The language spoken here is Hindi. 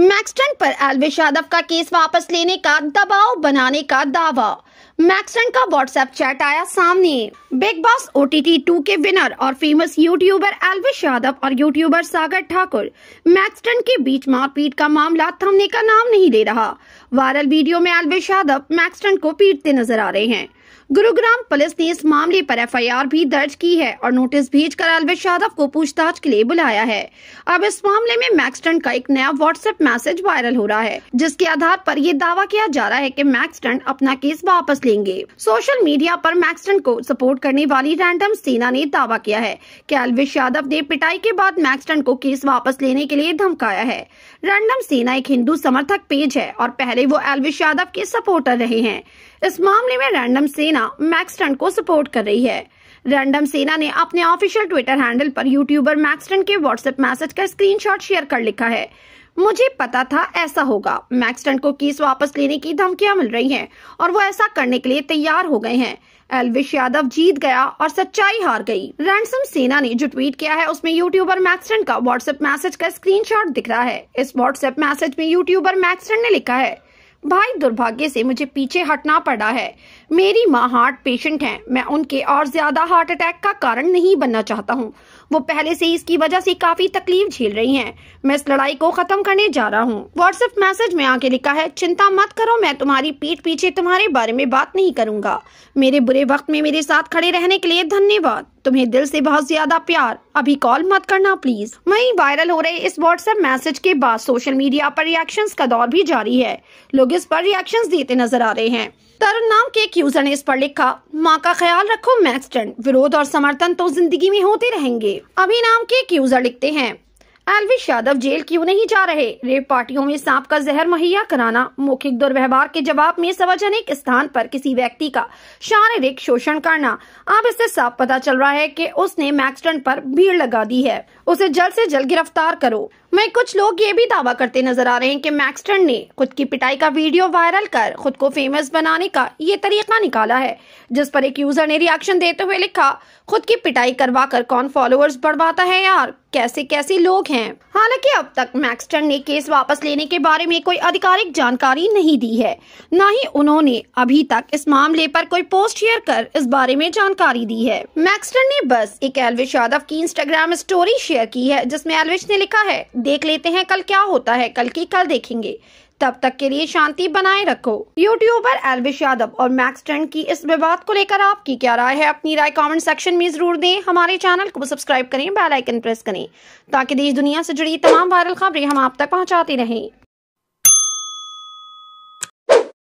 मैक्सटन पर एलवेश यादव का केस वापस लेने का दबाव बनाने का दावा मैक्सटन का व्हाट्सएप चैट आया सामने Bigg Boss O T T two के विनर और फेमस यूट्यूबर एलविश यादव और यूट्यूबर सागर ठाकुर मैक्सटन के बीच मारपीट का मामला थमने का नाम नहीं ले रहा वायरल वीडियो में एलवेश यादव मैक्सटन को पीटते नजर आ रहे हैं गुरुग्राम पुलिस ने इस मामले पर एफआईआर भी दर्ज की है और नोटिस भेजकर अलवेश यादव को पूछताछ के लिए बुलाया है अब इस मामले में मैक्सटन का एक नया व्हाट्सएप मैसेज वायरल हो रहा है जिसके आधार पर ये दावा किया जा रहा है कि मैक्सटन अपना केस वापस लेंगे सोशल मीडिया पर मैक्सटन को सपोर्ट करने वाली रैंडम सेना ने दावा किया है कि अलवेश यादव ने पिटाई के बाद मैक्सटन को केस वापस लेने के लिए धमकाया है रैंडम सेना एक हिंदू समर्थक पेज है और पहले वो एलविश यादव के सपोर्टर रहे हैं इस मामले में रैंडम सेना मैक्सटन को सपोर्ट कर रही है रैंडम सेना ने अपने ऑफिशियल ट्विटर हैंडल पर यूट्यूबर मैक्सटन के व्हाट्सएप मैसेज का स्क्रीनशॉट शेयर कर लिखा है मुझे पता था ऐसा होगा मैक्सटन को केस वापस लेने की धमकियां मिल रही हैं और वो ऐसा करने के लिए तैयार हो गए हैं एलविश यादव जीत गया और सच्चाई हार गई रैंडसम सेना ने जो ट्वीट किया है उसमें यूट्यूबर मैक्सटन का व्हाट्सएप मैसेज का स्क्रीनशॉट दिख रहा है इस व्हाट्सएप मैसेज में यूट्यूबर मैक्सटन ने लिखा है भाई दुर्भाग्य से मुझे पीछे हटना पड़ा है मेरी माँ हार्ट पेशेंट हैं मैं उनके और ज्यादा हार्ट अटैक का कारण नहीं बनना चाहता हूँ वो पहले से इसकी वजह से काफी तकलीफ झेल रही हैं मैं इस लड़ाई को खत्म करने जा रहा हूँ व्हाट्सएप मैसेज में आके लिखा है चिंता मत करो मैं तुम्हारी पीठ पीछे तुम्हारे बारे में बात नहीं करूंगा मेरे बुरे वक्त में मेरे साथ खड़े रहने के लिए धन्यवाद तुम्हें दिल से बहुत ज्यादा प्यार अभी कॉल मत करना प्लीज वहीं वायरल हो रहे इस व्हाट्सएप मैसेज के बाद सोशल मीडिया पर रिएक्शंस का दौर भी जारी है लोग इस पर रिएक्शंस देते नजर आ रहे हैं तरुण नाम के एक यूजर ने इस पर लिखा माँ का ख्याल रखो मैक्सटन विरोध और समर्थन तो जिंदगी में होते रहेंगे अभी नाम के एक यूजर लिखते हैं एलविश यादव जेल क्यों नहीं जा रहे रेप पार्टियों में सांप का जहर मुहैया कराना मौखिक दुर्व्यवहार के जवाब में सार्वजनिक स्थान पर किसी व्यक्ति का शारीरिक शोषण करना अब इससे साफ पता चल रहा है कि उसने मैक्सटन पर भीड़ लगा दी है उसे जल्द से जल्द गिरफ्तार करो मैं कुछ लोग ये भी दावा करते नजर आ रहे हैं की मैक्सटन ने खुद की पिटाई का वीडियो वायरल कर खुद को फेमस बनाने का ये तरीका निकाला है जिस पर एक यूजर ने रिएक्शन देते हुए लिखा खुद की पिटाई करवा कर कौन फॉलोअर्स बढ़वाता है यार कैसे कैसे लोग हैं हालांकि अब तक मैक्सटन ने केस वापस लेने के बारे में कोई आधिकारिक जानकारी नहीं दी है न ही उन्होंने अभी तक इस मामले पर कोई पोस्ट शेयर कर इस बारे में जानकारी दी है मैक्सटन ने बस एक एलविश यादव की इंस्टाग्राम स्टोरी शेयर की है जिसमे एलविश ने लिखा है देख लेते हैं कल क्या होता है कल की कल देखेंगे तब तक के लिए शांति बनाए रखो यूट्यूबर एलविश यादव और मैक्स ट्रेंड की इस विवाद को लेकर आपकी क्या राय है अपनी राय कमेंट सेक्शन में जरूर दें हमारे चैनल को सब्सक्राइब करें बेल आइकन प्रेस करें ताकि देश दुनिया से जुड़ी तमाम वायरल खबरें हम आप तक पहुंचाते रहें